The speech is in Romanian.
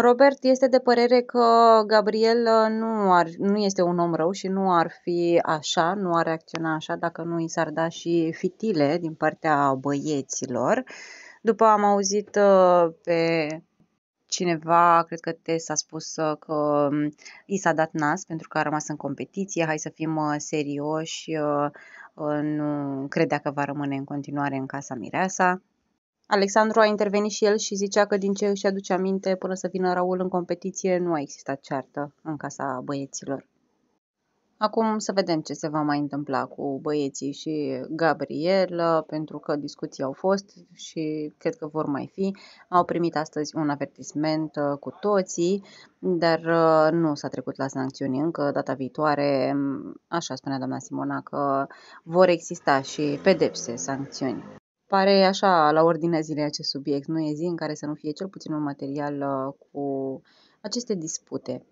Robert este de părere că Gabriel uh, nu, ar, nu este un om rău și nu ar fi așa, nu ar reacționa așa dacă nu i s-ar da și fitile din partea băieților. După am auzit uh, pe cineva, cred că te s-a spus uh, că um, i s-a dat nas pentru că a rămas în competiție, hai să fim serioși, nu credea că va rămâne în continuare în casa Mireasa. Alexandru a intervenit și el și zicea că din ce își aduce aminte până să vină Raul în competiție nu a existat ceartă în casa băieților. Acum să vedem ce se va mai întâmpla cu băieții și Gabriel, pentru că discuții au fost și cred că vor mai fi. Au primit astăzi un avertisment uh, cu toții, dar uh, nu s-a trecut la sancțiuni încă. Data viitoare, mm, așa spunea doamna Simona, că vor exista și pedepse, sancțiuni pare așa la ordinea zilei acest subiect. Nu e zi în care să nu fie cel puțin un material uh, cu aceste dispute.